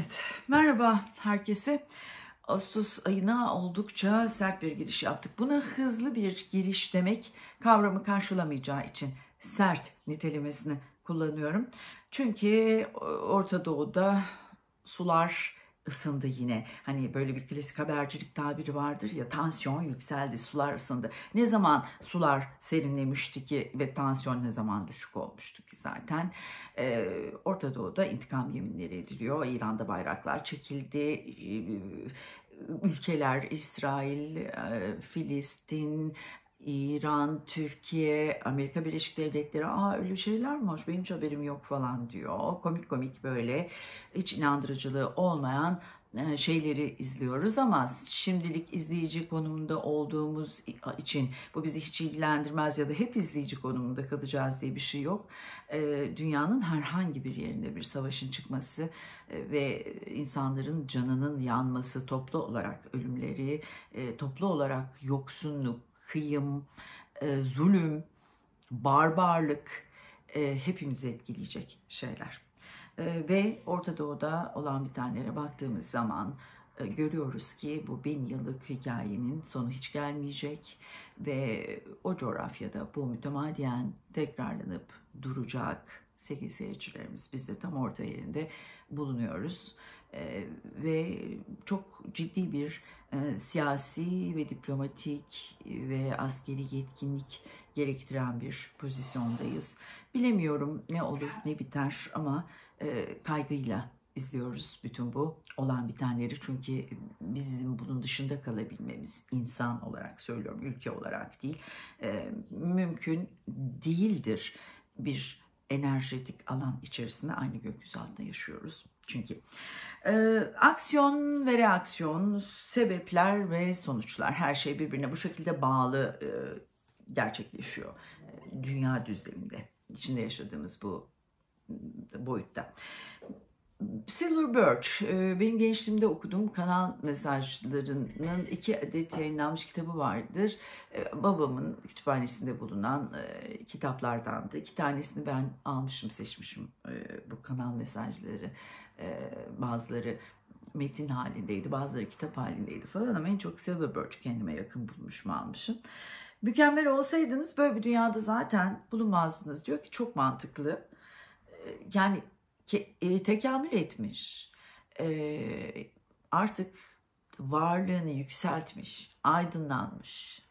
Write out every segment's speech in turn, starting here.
Evet, merhaba herkese. Ağustos ayına oldukça sert bir giriş yaptık. Buna hızlı bir giriş demek kavramı karşılamayacağı için sert nitelemesini kullanıyorum. Çünkü Orta Doğu'da sular ısındı yine. Hani böyle bir klasik habercilik tabiri vardır ya tansiyon yükseldi, sular ısındı. Ne zaman sular serinlemişti ki ve tansiyon ne zaman düşük olmuştu ki zaten. Ee, Orta Doğu'da intikam yeminleri ediliyor. İran'da bayraklar çekildi. E, ülkeler İsrail, e, Filistin, İran, Türkiye, Amerika Birleşik Devletleri aa öyle şeyler mi hoş benim hiç haberim yok falan diyor. Komik komik böyle hiç inandırıcılığı olmayan e, şeyleri izliyoruz ama şimdilik izleyici konumunda olduğumuz için bu bizi hiç ilgilendirmez ya da hep izleyici konumunda kalacağız diye bir şey yok. E, dünyanın herhangi bir yerinde bir savaşın çıkması e, ve insanların canının yanması, toplu olarak ölümleri, toplu olarak yoksunluk, kıyım, e, zulüm, barbarlık e, hepimizi etkileyecek şeyler. E, ve Orta Doğu'da olan bir bitenlere baktığımız zaman e, görüyoruz ki bu bin yıllık hikayenin sonu hiç gelmeyecek ve o coğrafyada bu mütemadiyen tekrarlanıp duracak sevgili seyircilerimiz. Biz de tam orta yerinde bulunuyoruz. Ee, ve çok ciddi bir e, siyasi ve diplomatik e, ve askeri yetkinlik gerektiren bir pozisyondayız. Bilemiyorum ne olur ne biter ama e, kaygıyla izliyoruz bütün bu olan bitenleri. Çünkü bizim bunun dışında kalabilmemiz insan olarak söylüyorum, ülke olarak değil, mümkün değildir bir enerjetik alan içerisinde aynı gökyüzü altında yaşıyoruz çünkü. E, aksiyon ve reaksiyon, sebepler ve sonuçlar her şey birbirine bu şekilde bağlı e, gerçekleşiyor e, dünya düzleminde içinde yaşadığımız bu ıı, boyutta. Silver Birch, e, benim gençliğimde okuduğum kanal mesajlarının iki adet yayınlanmış kitabı vardır. E, babamın kütüphanesinde bulunan kitaplardandı. İki tanesini ben almışım, seçmişim bu kanal mesajları e, bazıları metin halindeydi, bazıları kitap halindeydi falan ama en çok Silverbird kendime yakın bulmuşum almışım. Mükemmel olsaydınız böyle bir dünyada zaten bulunmazdınız diyor ki çok mantıklı. E, yani e, tekamül etmiş. E, artık varlığını yükseltmiş, aydınlanmış,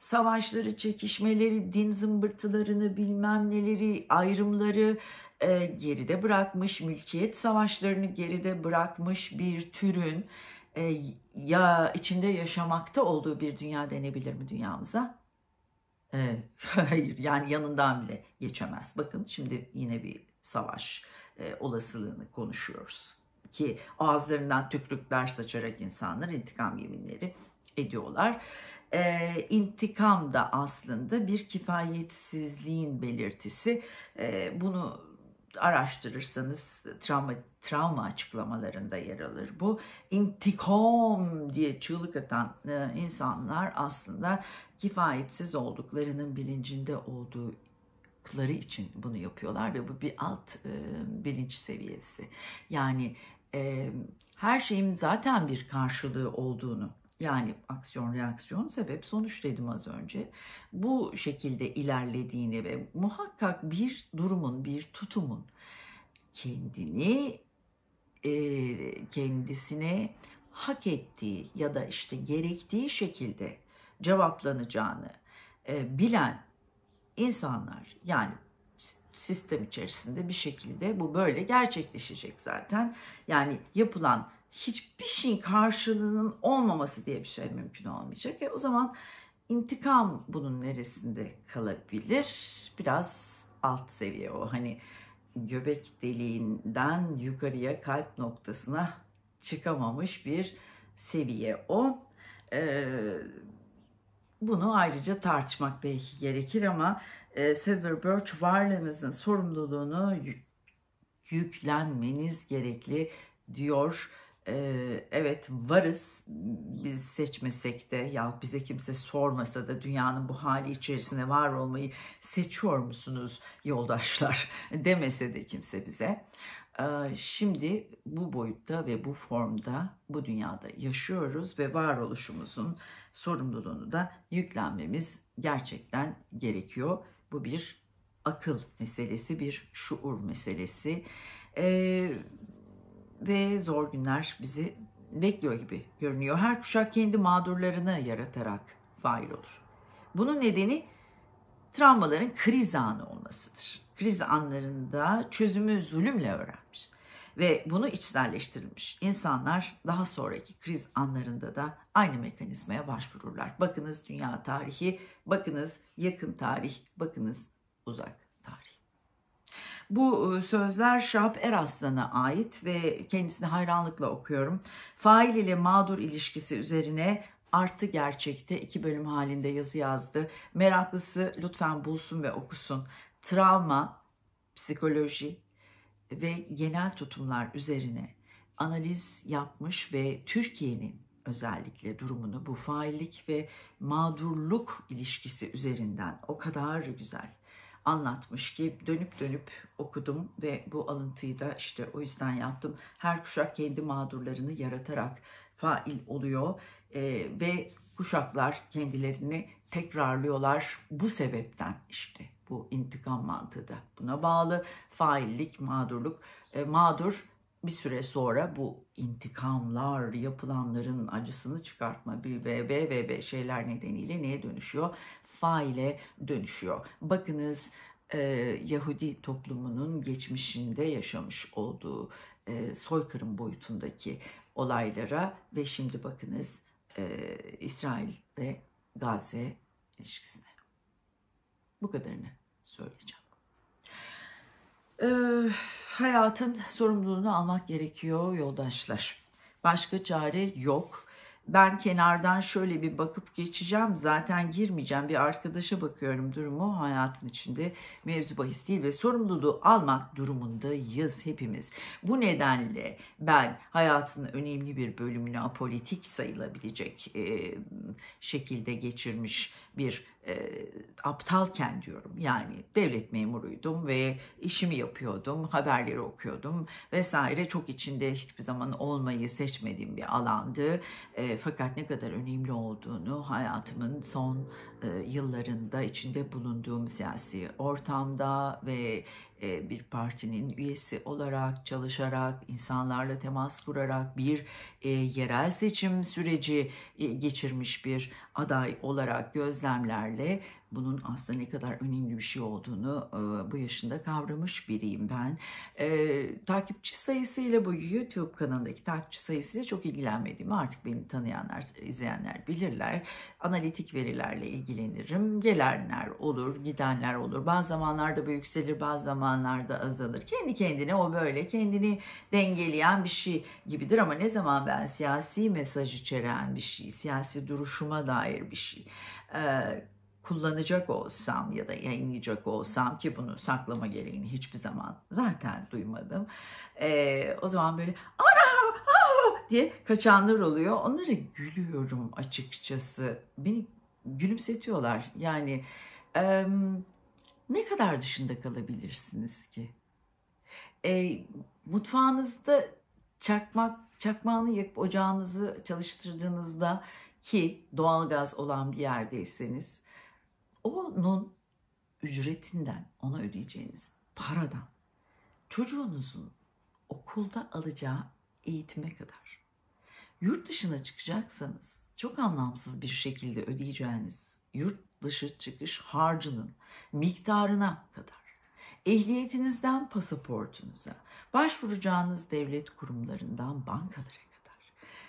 savaşları, çekişmeleri, din zımbırtılarını bilmem neleri, ayrımları e, geride bırakmış, mülkiyet savaşlarını geride bırakmış bir türün e, ya içinde yaşamakta olduğu bir dünya denebilir mi dünyamıza? E, hayır yani yanından bile geçemez. Bakın şimdi yine bir savaş e, olasılığını konuşuyoruz ki ağızlarından tüklükler saçarak insanlar intikam yeminleri ediyorlar e, intikam da aslında bir kifayetsizliğin belirtisi. E, bunu araştırırsanız travma, travma açıklamalarında yer alır. Bu intikam diye çığlık atan e, insanlar aslında kifayetsiz olduklarının bilincinde olduğu için bunu yapıyorlar ve bu bir alt e, bilinç seviyesi. Yani e, her şeyin zaten bir karşılığı olduğunu yani aksiyon reaksiyon sebep sonuç dedim az önce. Bu şekilde ilerlediğini ve muhakkak bir durumun, bir tutumun kendini e, kendisine hak ettiği ya da işte gerektiği şekilde cevaplanacağını e, bilen insanlar yani sistem içerisinde bir şekilde bu böyle gerçekleşecek zaten. Yani yapılan hiçbir şeyin karşılığının olmaması diye bir şey mümkün olmayacak. E o zaman intikam bunun neresinde kalabilir? Biraz alt seviye o. Hani göbek deliğinden yukarıya kalp noktasına çıkamamış bir seviye o. Ee, bunu ayrıca tartışmak belki gerekir ama e, Silver Birch varlığınızın sorumluluğunu yüklenmeniz gerekli diyor ee, evet varız biz seçmesek de ya bize kimse sormasa da dünyanın bu hali içerisinde var olmayı seçiyor musunuz yoldaşlar demese de kimse bize. Ee, şimdi bu boyutta ve bu formda bu dünyada yaşıyoruz ve varoluşumuzun sorumluluğunu da yüklenmemiz gerçekten gerekiyor. Bu bir akıl meselesi, bir şuur meselesi. Ee, ve zor günler bizi bekliyor gibi görünüyor. Her kuşak kendi mağdurlarını yaratarak fail olur. Bunun nedeni travmaların kriz anı olmasıdır. Kriz anlarında çözümü zulümle öğrenmiş ve bunu içselleştirilmiş İnsanlar daha sonraki kriz anlarında da aynı mekanizmaya başvururlar. Bakınız dünya tarihi, bakınız yakın tarih, bakınız uzak bu ıı, sözler Şahap Eraslan'a ait ve kendisini hayranlıkla okuyorum. Fail ile mağdur ilişkisi üzerine artı gerçekte iki bölüm halinde yazı yazdı. Meraklısı lütfen bulsun ve okusun. Travma, psikoloji ve genel tutumlar üzerine analiz yapmış ve Türkiye'nin özellikle durumunu bu faillik ve mağdurluk ilişkisi üzerinden o kadar güzel anlatmış ki dönüp dönüp okudum ve bu alıntıyı da işte o yüzden yaptım. Her kuşak kendi mağdurlarını yaratarak fail oluyor e, ve kuşaklar kendilerini tekrarlıyorlar bu sebepten işte bu intikam mantığı da buna bağlı faillik mağdurluk e, mağdur bir süre sonra bu intikamlar, yapılanların acısını çıkartma bir VB VB şeyler nedeniyle neye dönüşüyor? Faile dönüşüyor. Bakınız e, Yahudi toplumunun geçmişinde yaşamış olduğu e, soykırım boyutundaki olaylara ve şimdi bakınız e, İsrail ve Gazze ilişkisine. Bu kadarını söyleyeceğim. Ee, hayatın sorumluluğunu almak gerekiyor yoldaşlar. Başka çare yok. Ben kenardan şöyle bir bakıp geçeceğim. Zaten girmeyeceğim. Bir arkadaşa bakıyorum durumu hayatın içinde mevzu bahis değil ve sorumluluğu almak durumundayız hepimiz. Bu nedenle ben hayatın önemli bir bölümünü apolitik sayılabilecek e, şekilde geçirmiş bir e, aptalken diyorum yani devlet memuruydum ve işimi yapıyordum, haberleri okuyordum vesaire çok içinde hiçbir zaman olmayı seçmediğim bir alandı. E, fakat ne kadar önemli olduğunu hayatımın son e, yıllarında içinde bulunduğum siyasi ortamda ve e, bir partinin üyesi olarak çalışarak insanlarla temas kurarak bir e, yerel seçim süreci geçirmiş bir aday olarak gözlemlerle bunun aslında ne kadar önemli bir şey olduğunu e, bu yaşında kavramış biriyim ben. E, takipçi sayısıyla bu YouTube kanalındaki takipçi sayısıyla çok ilgilenmediğimi artık beni tanıyanlar, izleyenler bilirler. Analitik verilerle ilgilenirim. Gelenler olur, gidenler olur. Bazı zamanlarda bu yükselir, bazı zamanlarda azalır. Kendi kendine o böyle kendini dengeleyen bir şey gibidir ama ne zaman ben siyasi mesaj içeren bir şey, siyasi duruşuma dair bir şey e, kullanacak olsam ya da yayınlayacak olsam ki bunu saklama gereğini hiçbir zaman zaten duymadım. Ee, o zaman böyle ana ah! diye kaçanlar oluyor. Onlara gülüyorum açıkçası. Beni gülümsetiyorlar. Yani e, ne kadar dışında kalabilirsiniz ki? E, mutfağınızda çakmak çakmağını yakıp ocağınızı çalıştırdığınızda ki doğalgaz olan bir yerdeyseniz onun ücretinden, ona ödeyeceğiniz paradan çocuğunuzun okulda alacağı eğitime kadar yurt dışına çıkacaksanız çok anlamsız bir şekilde ödeyeceğiniz yurt dışı çıkış harcının miktarına kadar ehliyetinizden pasaportunuza, başvuracağınız devlet kurumlarından bankalara kadar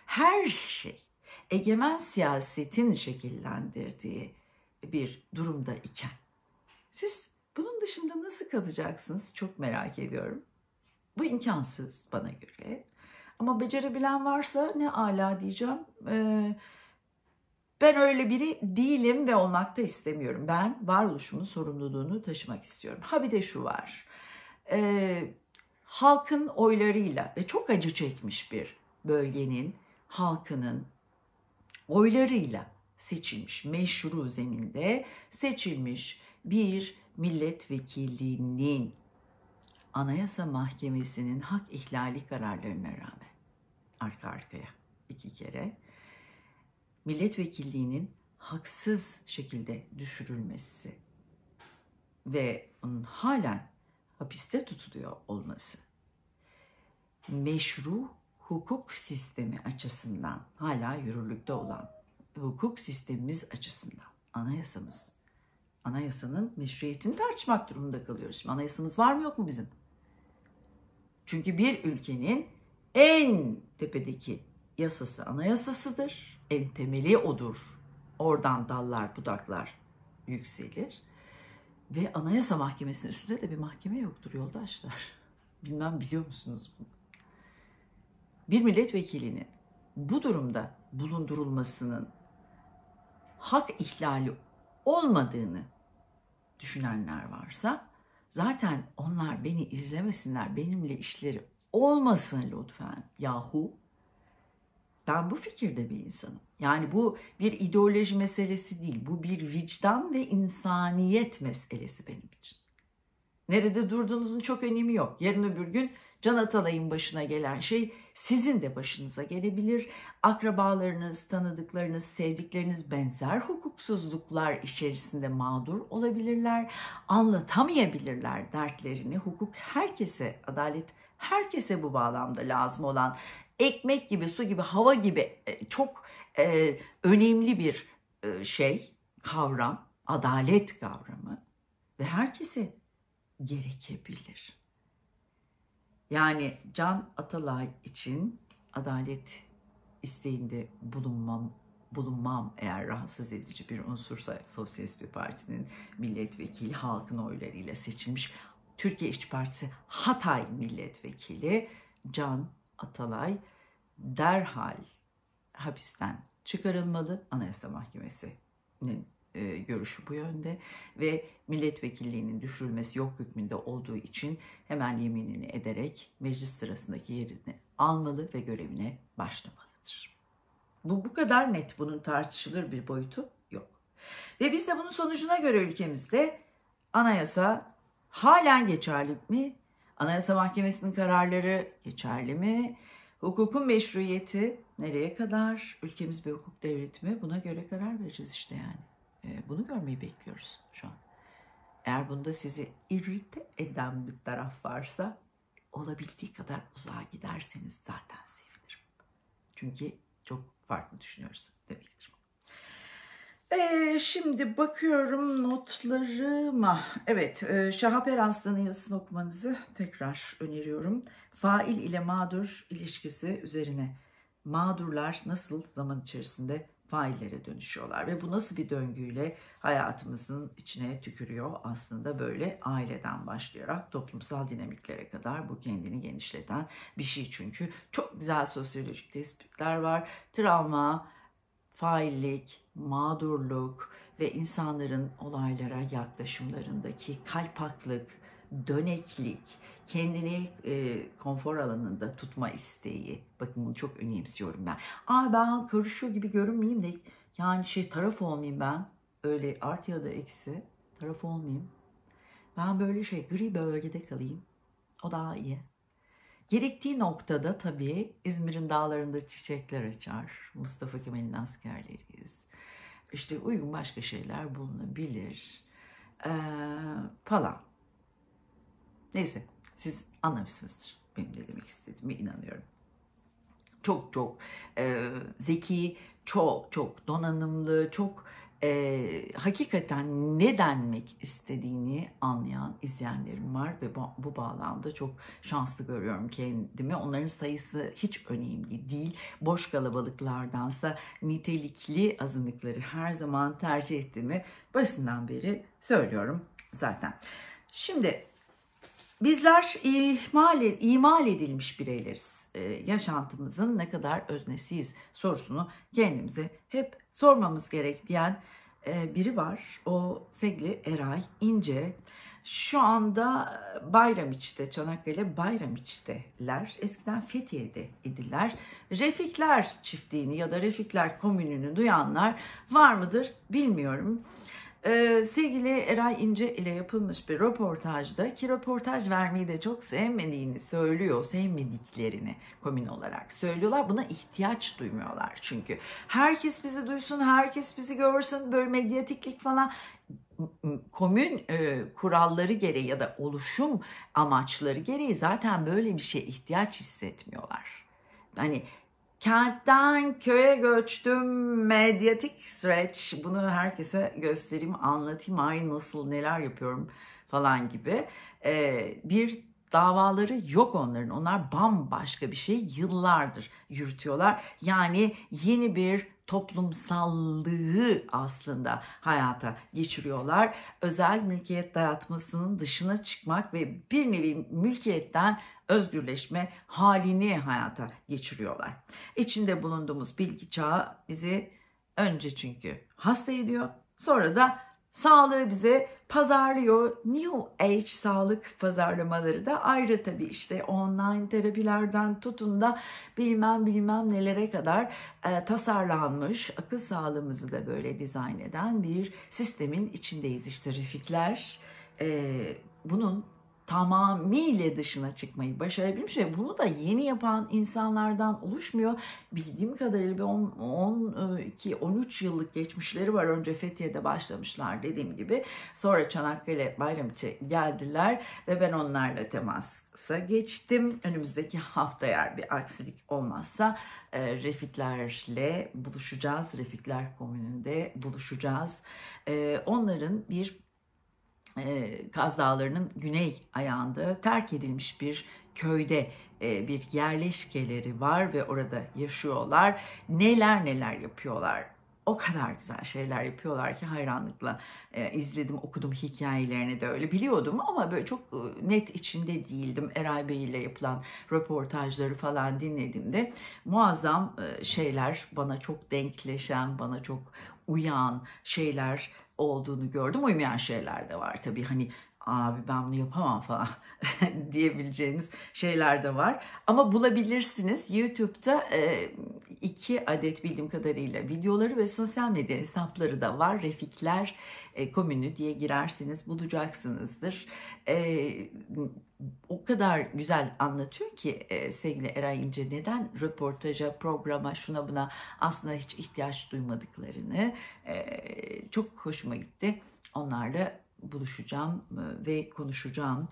her şey egemen siyasetin şekillendirdiği bir durumda iken siz bunun dışında nasıl kalacaksınız çok merak ediyorum. Bu imkansız bana göre. Ama becerebilen varsa ne ala diyeceğim. Ee, ben öyle biri değilim ve olmak da istemiyorum. Ben varoluşumun sorumluluğunu taşımak istiyorum. Ha bir de şu var. Ee, halkın oylarıyla ve çok acı çekmiş bir bölgenin halkının oylarıyla seçilmiş, meşru zeminde seçilmiş bir milletvekilliğinin Anayasa Mahkemesi'nin hak ihlali kararlarına rağmen arka arkaya iki kere milletvekilliğinin haksız şekilde düşürülmesi ve onun halen hapiste tutuluyor olması meşru hukuk sistemi açısından hala yürürlükte olan hukuk sistemimiz açısından anayasamız. Anayasanın meşruiyetini tartışmak durumunda kalıyoruz. Şimdi anayasamız var mı yok mu bizim? Çünkü bir ülkenin en tepedeki yasası anayasasıdır. En temeli odur. Oradan dallar budaklar yükselir. Ve anayasa mahkemesinin üstünde de bir mahkeme yoktur yoldaşlar. Bilmem biliyor musunuz bunu? Bir milletvekilinin bu durumda bulundurulmasının hak ihlali olmadığını düşünenler varsa zaten onlar beni izlemesinler, benimle işleri olmasın lütfen yahu. Ben bu fikirde bir insanım. Yani bu bir ideoloji meselesi değil. Bu bir vicdan ve insaniyet meselesi benim için. Nerede durduğunuzun çok önemi yok. Yarın öbür gün Can Atalay'ın başına gelen şey sizin de başınıza gelebilir. Akrabalarınız, tanıdıklarınız, sevdikleriniz benzer hukuksuzluklar içerisinde mağdur olabilirler. Anlatamayabilirler dertlerini. Hukuk herkese, adalet herkese bu bağlamda lazım olan ekmek gibi, su gibi, hava gibi e, çok e, önemli bir e, şey, kavram, adalet kavramı ve herkese gerekebilir. Yani Can Atalay için adalet isteğinde bulunmam bulunmam eğer rahatsız edici bir unsursa Sosyalist bir partinin milletvekili halkın oylarıyla seçilmiş Türkiye İş Partisi Hatay milletvekili Can Atalay derhal hapisten çıkarılmalı. Anayasa Mahkemesi'nin e, görüşü bu yönde ve milletvekilliğinin düşürülmesi yok hükmünde olduğu için hemen yeminini ederek meclis sırasındaki yerini almalı ve görevine başlamalıdır. Bu bu kadar net bunun tartışılır bir boyutu yok. Ve biz de bunun sonucuna göre ülkemizde anayasa halen geçerli mi? Anayasa Mahkemesi'nin kararları geçerli mi? Hukukun meşruiyeti nereye kadar? Ülkemiz bir hukuk devleti mi? Buna göre karar vereceğiz işte yani. Ee, bunu görmeyi bekliyoruz şu an. Eğer bunda sizi irrite eden bir taraf varsa olabildiği kadar uzağa giderseniz zaten sevinirim. Çünkü çok farklı düşünüyoruz demektir. Ee, şimdi bakıyorum notlarıma. Evet, e, Şahap Eraslan'ın yazısını okumanızı tekrar öneriyorum. Fail ile mağdur ilişkisi üzerine mağdurlar nasıl zaman içerisinde faillere dönüşüyorlar ve bu nasıl bir döngüyle hayatımızın içine tükürüyor aslında böyle aileden başlayarak toplumsal dinamiklere kadar bu kendini genişleten bir şey çünkü çok güzel sosyolojik tespitler var. Travma, faillik, mağdurluk ve insanların olaylara yaklaşımlarındaki kaypaklık, döneklik, kendini e, konfor alanında tutma isteği. Bakın bunu çok önemsiyorum ben. Aa ben karışıyor gibi görünmeyeyim de yani şey taraf olmayayım ben. Öyle artı ya da eksi taraf olmayayım. Ben böyle şey gri bölgede kalayım. O daha iyi. Gerektiği noktada tabii İzmir'in dağlarında çiçekler açar. Mustafa Kemal'in askerleriyiz. İşte uygun başka şeyler bulunabilir. Ee, falan. Neyse siz anlamışsınızdır benim ne demek istediğimi inanıyorum. Çok çok e, zeki, çok çok donanımlı, çok e, hakikaten ne denmek istediğini anlayan izleyenlerim var ve bu, bağlamda çok şanslı görüyorum kendimi. Onların sayısı hiç önemli değil. Boş kalabalıklardansa nitelikli azınlıkları her zaman tercih ettiğimi başından beri söylüyorum zaten. Şimdi Bizler ihmal, e, imal edilmiş bireyleriz. Ee, yaşantımızın ne kadar öznesiyiz sorusunu kendimize hep sormamız gerek diyen e, biri var. O sevgili Eray İnce. Şu anda e, Bayramiç'te, Çanakkale Bayramiç'teler. Eskiden Fethiye'de idiler. Refikler çiftliğini ya da Refikler komününü duyanlar var mıdır bilmiyorum. Ee, sevgili Eray İnce ile yapılmış bir röportajda ki röportaj vermeyi de çok sevmediğini söylüyor, sevmediklerini komün olarak söylüyorlar. Buna ihtiyaç duymuyorlar çünkü. Herkes bizi duysun, herkes bizi görsün, böyle medyatiklik falan komün e, kuralları gereği ya da oluşum amaçları gereği zaten böyle bir şeye ihtiyaç hissetmiyorlar. Hani Kentten köye göçtüm medyatik süreç. Bunu herkese göstereyim, anlatayım. Ay nasıl, neler yapıyorum falan gibi. Ee, bir davaları yok onların. Onlar bambaşka bir şey yıllardır yürütüyorlar. Yani yeni bir toplumsallığı aslında hayata geçiriyorlar. Özel mülkiyet dayatmasının dışına çıkmak ve bir nevi mülkiyetten özgürleşme halini hayata geçiriyorlar. İçinde bulunduğumuz bilgi çağı bizi önce çünkü hasta ediyor sonra da sağlığı bize pazarlıyor. New Age sağlık pazarlamaları da ayrı tabii işte online terapilerden tutun da bilmem bilmem nelere kadar e, tasarlanmış akıl sağlığımızı da böyle dizayn eden bir sistemin içindeyiz işte Refikler. E, bunun Tamamiyle dışına çıkmayı başarabilmiş ve bunu da yeni yapan insanlardan oluşmuyor. Bildiğim kadarıyla bir 12-13 e, yıllık geçmişleri var. Önce Fethiye'de başlamışlar dediğim gibi. Sonra Çanakkale Bayramiçe geldiler ve ben onlarla temasa geçtim. Önümüzdeki hafta eğer bir aksilik olmazsa e, Refiklerle buluşacağız. Refikler Komünü'nde buluşacağız. E, onların bir ee, Kaz Dağları'nın güney ayağında terk edilmiş bir köyde e, bir yerleşkeleri var ve orada yaşıyorlar. Neler neler yapıyorlar. O kadar güzel şeyler yapıyorlar ki hayranlıkla e, izledim, okudum hikayelerini de öyle biliyordum ama böyle çok e, net içinde değildim. Eray Bey ile yapılan röportajları falan dinlediğimde muazzam şeyler bana çok denkleşen, bana çok uyan şeyler olduğunu gördüm. Uymayan şeyler de var tabii hani abi ben bunu yapamam falan diyebileceğiniz şeyler de var. Ama bulabilirsiniz YouTube'da e, iki adet bildiğim kadarıyla videoları ve sosyal medya hesapları da var. Refikler e, Komünü diye girerseniz bulacaksınızdır. E, o kadar güzel anlatıyor ki e, sevgili Eray İnce neden röportaja, programa, şuna buna aslında hiç ihtiyaç duymadıklarını e, çok hoşuma gitti. Onlarla buluşacağım e, ve konuşacağım.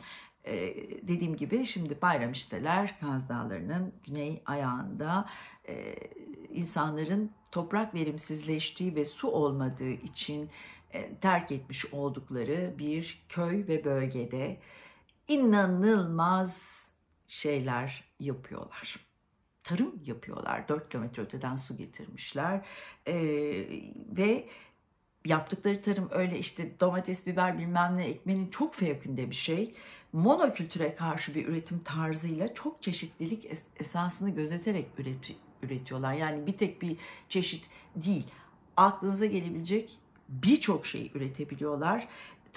dediğim gibi şimdi Bayramişteler Kaz Dağları'nın güney ayağında insanların toprak verimsizleştiği ve su olmadığı için terk etmiş oldukları bir köy ve bölgede inanılmaz şeyler yapıyorlar. Tarım yapıyorlar. 4 kilometre öteden su getirmişler. Ee, ve yaptıkları tarım öyle işte domates, biber bilmem ne ekmenin çok fevkinde bir şey. Monokültüre karşı bir üretim tarzıyla çok çeşitlilik es- esasını gözeterek üreti- üretiyorlar. Yani bir tek bir çeşit değil. Aklınıza gelebilecek birçok şey üretebiliyorlar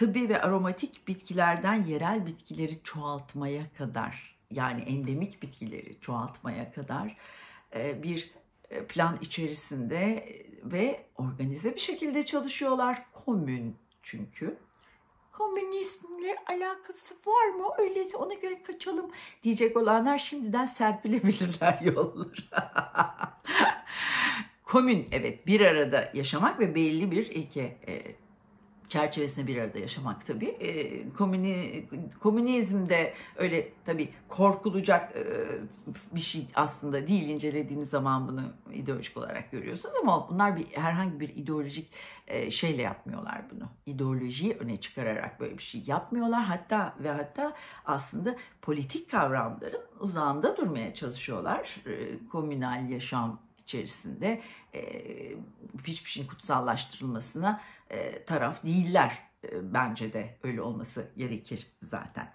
tıbbi ve aromatik bitkilerden yerel bitkileri çoğaltmaya kadar yani endemik bitkileri çoğaltmaya kadar e, bir e, plan içerisinde e, ve organize bir şekilde çalışıyorlar. Komün çünkü. Komünizmle alakası var mı? Öyleyse ona göre kaçalım diyecek olanlar şimdiden serpilebilirler yollara. Komün evet bir arada yaşamak ve belli bir ilke çerçevesinde bir arada yaşamak tabii. E, ee, komüni, komünizmde öyle tabii korkulacak e, bir şey aslında değil incelediğiniz zaman bunu ideolojik olarak görüyorsunuz ama bunlar bir herhangi bir ideolojik e, şeyle yapmıyorlar bunu. İdeolojiyi öne çıkararak böyle bir şey yapmıyorlar. Hatta ve hatta aslında politik kavramların uzağında durmaya çalışıyorlar. E, komünal yaşam içerisinde e, hiçbir şeyin kutsallaştırılmasına e, taraf değiller. E, bence de öyle olması gerekir zaten.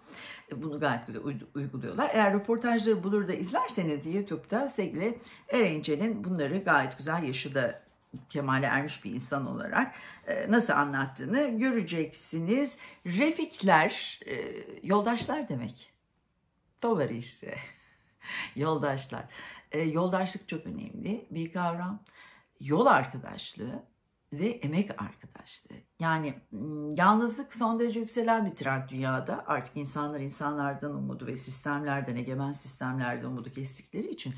E, bunu gayet güzel uyguluyorlar. Eğer röportajları bulur da izlerseniz YouTube'da sevgili Erence'nin bunları gayet güzel yaşı da kemale ermiş bir insan olarak e, nasıl anlattığını göreceksiniz. Refikler, e, yoldaşlar demek. Tovarişse, yoldaşlar. E, yoldaşlık çok önemli bir kavram. Yol arkadaşlığı ve emek arkadaşlığı. Yani yalnızlık son derece yükselen bir trend dünyada. Artık insanlar insanlardan umudu ve sistemlerden, egemen sistemlerden umudu kestikleri için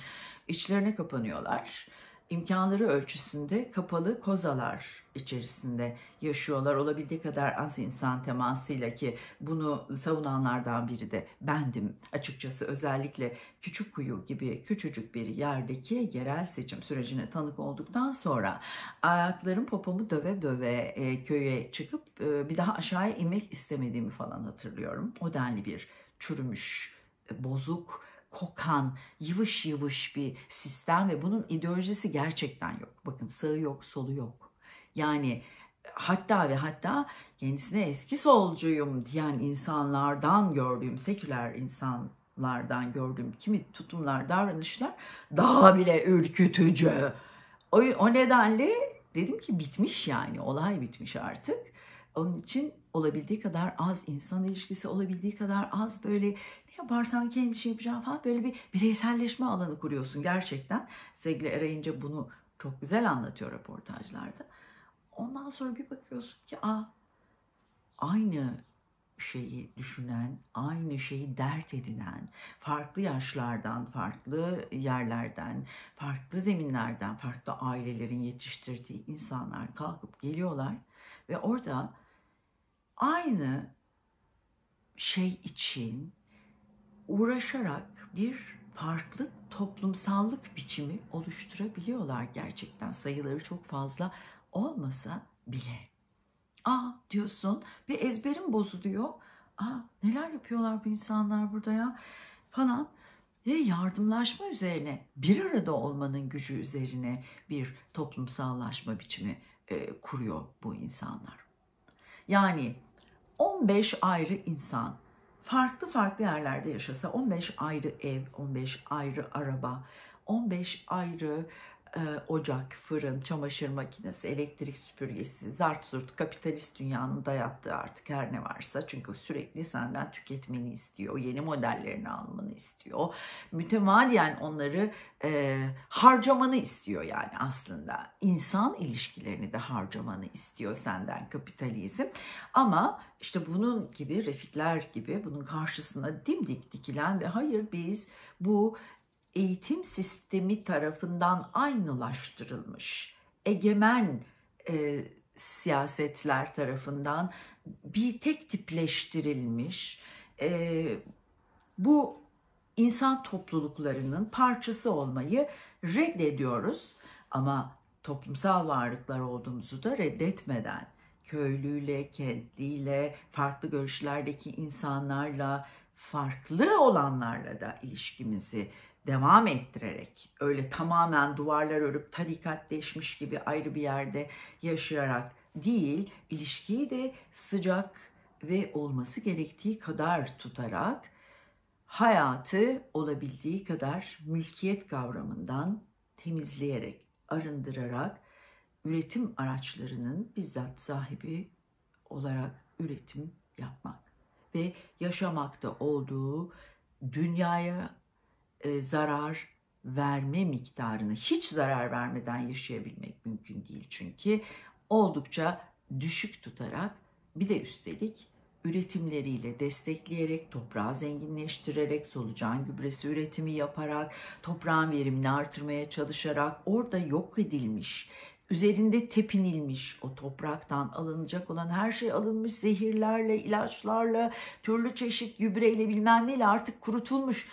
içlerine kapanıyorlar imkanları ölçüsünde kapalı kozalar içerisinde yaşıyorlar. Olabildiği kadar az insan temasıyla ki bunu savunanlardan biri de bendim. Açıkçası özellikle küçük kuyu gibi küçücük bir yerdeki yerel seçim sürecine tanık olduktan sonra ayaklarım popomu döve döve e, köye çıkıp e, bir daha aşağıya inmek istemediğimi falan hatırlıyorum. O denli bir çürümüş, e, bozuk, kokan, yıvış yıvış bir sistem ve bunun ideolojisi gerçekten yok. Bakın sağı yok, solu yok. Yani hatta ve hatta kendisine eski solcuyum diyen insanlardan gördüğüm, seküler insanlardan gördüğüm kimi tutumlar, davranışlar daha bile ürkütücü. O, o nedenle dedim ki bitmiş yani olay bitmiş artık. Onun için olabildiği kadar az, insan ilişkisi olabildiği kadar az böyle ne yaparsan kendi şey yapacağım falan böyle bir bireyselleşme alanı kuruyorsun gerçekten. Sevgili Eray'ınca bunu çok güzel anlatıyor röportajlarda. Ondan sonra bir bakıyorsun ki a aynı şeyi düşünen, aynı şeyi dert edinen, farklı yaşlardan, farklı yerlerden, farklı zeminlerden, farklı ailelerin yetiştirdiği insanlar kalkıp geliyorlar ve orada aynı şey için uğraşarak bir farklı toplumsallık biçimi oluşturabiliyorlar gerçekten sayıları çok fazla olmasa bile. Aa diyorsun bir ezberim bozuluyor. Aa neler yapıyorlar bu insanlar burada ya falan. Ve yardımlaşma üzerine bir arada olmanın gücü üzerine bir toplumsallaşma biçimi e, kuruyor bu insanlar. Yani 15 ayrı insan farklı farklı yerlerde yaşasa 15 ayrı ev, 15 ayrı araba, 15 ayrı e, ocak, fırın, çamaşır makinesi, elektrik süpürgesi, zart zurt kapitalist dünyanın dayattığı artık her ne varsa. Çünkü sürekli senden tüketmeni istiyor, yeni modellerini almanı istiyor. Mütemadiyen onları e, harcamanı istiyor yani aslında. İnsan ilişkilerini de harcamanı istiyor senden kapitalizm. Ama işte bunun gibi, refikler gibi bunun karşısına dimdik dikilen ve hayır biz bu eğitim sistemi tarafından aynılaştırılmış, egemen e, siyasetler tarafından bir tek tipleştirilmiş, e, bu insan topluluklarının parçası olmayı reddediyoruz ama toplumsal varlıklar olduğumuzu da reddetmeden köylüyle, kentliyle, farklı görüşlerdeki insanlarla, farklı olanlarla da ilişkimizi devam ettirerek öyle tamamen duvarlar örüp tarikatleşmiş gibi ayrı bir yerde yaşayarak değil ilişkiyi de sıcak ve olması gerektiği kadar tutarak hayatı olabildiği kadar mülkiyet kavramından temizleyerek, arındırarak üretim araçlarının bizzat sahibi olarak üretim yapmak ve yaşamakta olduğu dünyaya e, zarar verme miktarını hiç zarar vermeden yaşayabilmek mümkün değil. Çünkü oldukça düşük tutarak bir de üstelik üretimleriyle destekleyerek, toprağı zenginleştirerek, solucan gübresi üretimi yaparak, toprağın verimini artırmaya çalışarak orada yok edilmiş, üzerinde tepinilmiş o topraktan alınacak olan her şey alınmış zehirlerle, ilaçlarla, türlü çeşit gübreyle bilmem neyle artık kurutulmuş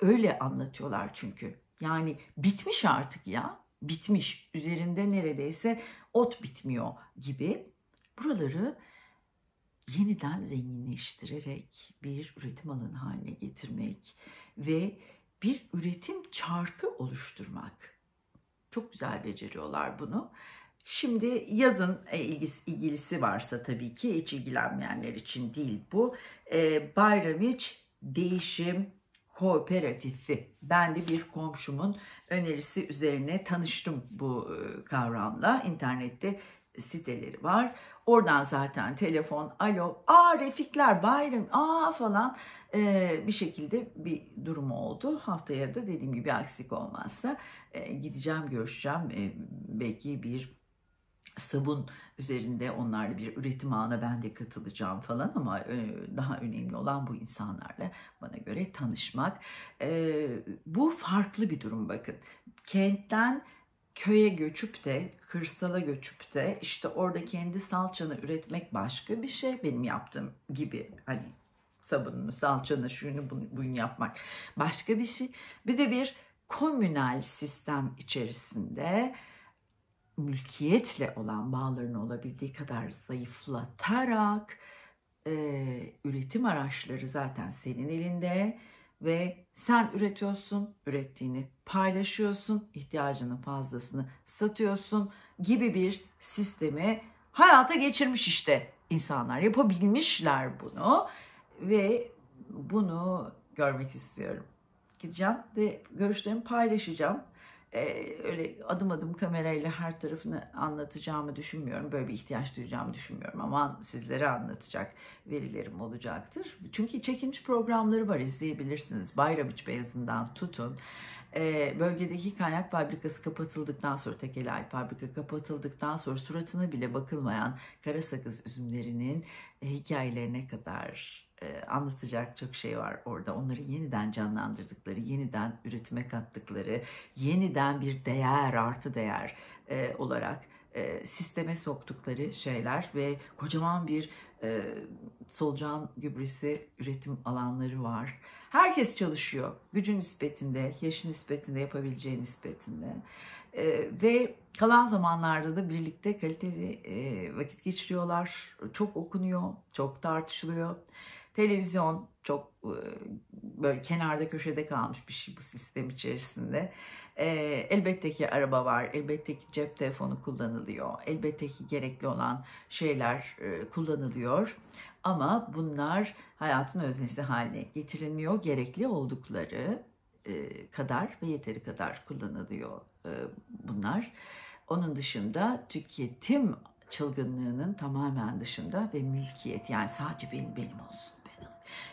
öyle anlatıyorlar çünkü. Yani bitmiş artık ya. Bitmiş. Üzerinde neredeyse ot bitmiyor gibi. Buraları yeniden zenginleştirerek bir üretim alanı haline getirmek ve bir üretim çarkı oluşturmak. Çok güzel beceriyorlar bunu. Şimdi yazın e, ilgisi, ilgilisi varsa tabii ki hiç ilgilenmeyenler için değil bu. E, Bayramiç Değişim kooperatifi. Ben de bir komşumun önerisi üzerine tanıştım bu e, kavramla. İnternette siteleri var. Oradan zaten telefon, alo, aa Refikler, Bayram, aa falan e, bir şekilde bir durum oldu. Haftaya da dediğim gibi aksilik olmazsa e, gideceğim, görüşeceğim. E, belki bir sabun üzerinde onlarla bir üretim ağına ben de katılacağım falan ama e, daha önemli olan bu insanlarla bana göre tanışmak. E, bu farklı bir durum bakın. Kentten köye göçüp de kırsala göçüp de işte orada kendi salçanı üretmek başka bir şey benim yaptığım gibi hani sabununu salçanı şunu bunu, bunu yapmak başka bir şey. Bir de bir komünal sistem içerisinde mülkiyetle olan bağlarını olabildiği kadar zayıflatarak e, üretim araçları zaten senin elinde ve sen üretiyorsun, ürettiğini paylaşıyorsun, ihtiyacının fazlasını satıyorsun gibi bir sistemi hayata geçirmiş işte insanlar. Yapabilmişler bunu ve bunu görmek istiyorum. Gideceğim ve görüşlerimi paylaşacağım. E, öyle adım adım kamerayla her tarafını anlatacağımı düşünmüyorum. Böyle bir ihtiyaç duyacağımı düşünmüyorum ama sizlere anlatacak verilerim olacaktır. Çünkü çekilmiş programları var izleyebilirsiniz. Bayramiç Beyazı'ndan tutun. E, bölgedeki kayak fabrikası kapatıldıktan sonra tekelay fabrika kapatıldıktan sonra suratına bile bakılmayan kara sakız üzümlerinin e, hikayelerine kadar e, anlatacak çok şey var orada. Onları yeniden canlandırdıkları, yeniden üretime kattıkları, yeniden bir değer, artı değer e, olarak e, sisteme soktukları şeyler ve kocaman bir e, solucan gübresi üretim alanları var. Herkes çalışıyor. Gücün nispetinde, yaşın nispetinde, yapabileceğin nispetinde. E, ve kalan zamanlarda da birlikte kaliteli e, vakit geçiriyorlar. Çok okunuyor, çok tartışılıyor. Televizyon çok e, böyle kenarda köşede kalmış bir şey bu sistem içerisinde. E, elbette ki araba var, elbette ki cep telefonu kullanılıyor, elbette ki gerekli olan şeyler e, kullanılıyor. Ama bunlar hayatın öznesi haline getirilmiyor. Gerekli oldukları e, kadar ve yeteri kadar kullanılıyor e, bunlar. Onun dışında tüketim çılgınlığının tamamen dışında ve mülkiyet yani sadece benim benim olsun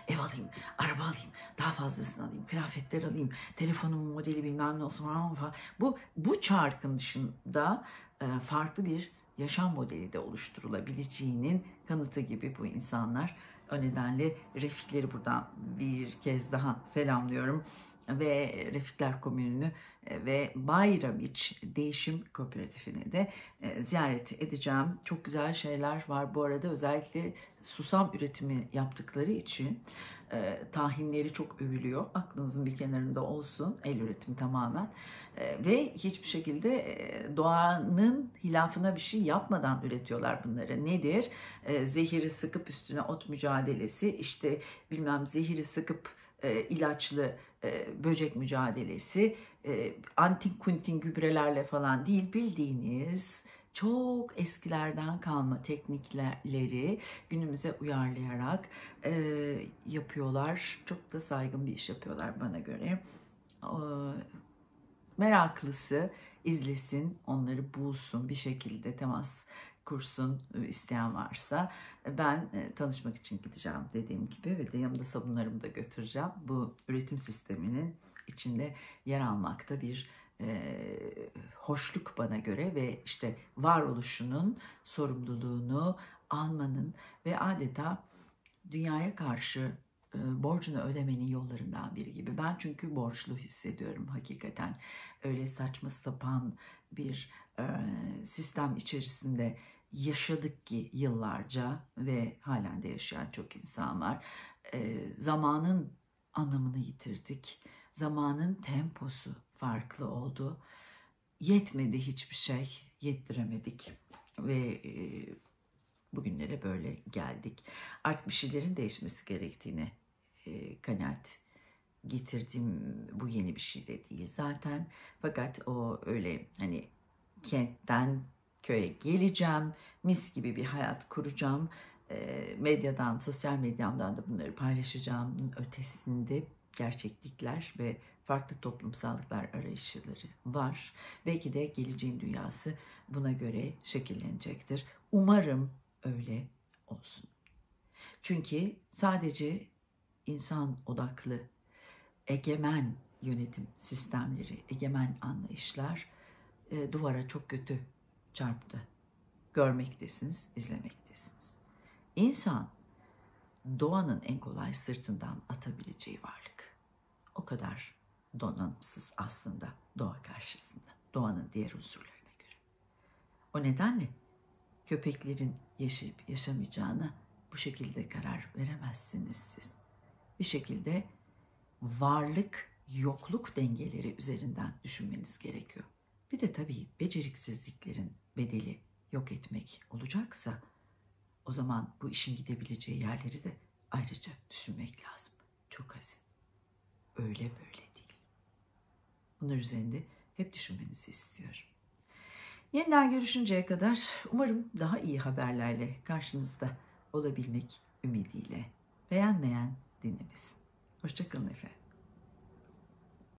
Ev alayım, araba alayım, daha fazlasını alayım, kıyafetler alayım, telefonumun modeli bilmem ne olsun falan falan. Bu, bu çarkın dışında e, farklı bir yaşam modeli de oluşturulabileceğinin kanıtı gibi bu insanlar. O nedenle Refikleri buradan bir kez daha selamlıyorum ve Refikler Komünü'nü e, ve Bayramiç Değişim Kooperatifini de e, ziyaret edeceğim. Çok güzel şeyler var bu arada özellikle susam üretimi yaptıkları için e, tahinleri çok övülüyor. Aklınızın bir kenarında olsun el üretimi tamamen ve hiçbir şekilde doğanın hilafına bir şey yapmadan üretiyorlar bunları. Nedir? zehiri sıkıp üstüne ot mücadelesi işte bilmem zehiri sıkıp e, ilaçlı e, böcek mücadelesi antik e, antin kuntin gübrelerle falan değil bildiğiniz çok eskilerden kalma teknikleri günümüze uyarlayarak e, yapıyorlar. Çok da saygın bir iş yapıyorlar bana göre. E, meraklısı izlesin, onları bulsun bir şekilde temas kursun isteyen varsa e, ben e, tanışmak için gideceğim dediğim gibi ve de yanımda sabunlarımı da götüreceğim. Bu üretim sisteminin içinde yer almakta bir e, hoşluk bana göre ve işte varoluşunun sorumluluğunu almanın ve adeta dünyaya karşı e, borcunu ödemenin yollarından biri gibi. Ben çünkü borçlu hissediyorum hakikaten. Öyle saçma sapan bir e, sistem içerisinde yaşadık ki yıllarca ve halen de yaşayan çok insan var. E, zamanın anlamını yitirdik. Zamanın temposu farklı oldu. Yetmedi hiçbir şey, yettiremedik ve e, bugünlere böyle geldik. Artık bir şeylerin değişmesi gerektiğini kanaat getirdim. Bu yeni bir şey de değil zaten. Fakat o öyle hani kentten köye geleceğim, mis gibi bir hayat kuracağım. Ee, medyadan, sosyal medyamdan da bunları paylaşacağımın ötesinde gerçeklikler ve farklı toplumsallıklar arayışları var. Belki de geleceğin dünyası buna göre şekillenecektir. Umarım öyle olsun. Çünkü sadece insan odaklı, egemen yönetim sistemleri, egemen anlayışlar e, duvara çok kötü çarptı. Görmektesiniz, izlemektesiniz. İnsan doğanın en kolay sırtından atabileceği varlık. O kadar donanımsız aslında doğa karşısında, doğanın diğer unsurlarına göre. O nedenle köpeklerin yaşayıp yaşamayacağına bu şekilde karar veremezsiniz siz. Bir şekilde varlık yokluk dengeleri üzerinden düşünmeniz gerekiyor. Bir de tabii beceriksizliklerin bedeli yok etmek olacaksa o zaman bu işin gidebileceği yerleri de ayrıca düşünmek lazım. Çok hazin. Öyle böyle değil. Bunlar üzerinde hep düşünmenizi istiyorum. Yeniden görüşünceye kadar umarım daha iyi haberlerle karşınızda olabilmek ümidiyle. Beğenmeyen dinlemesin. Hoşçakalın efendim.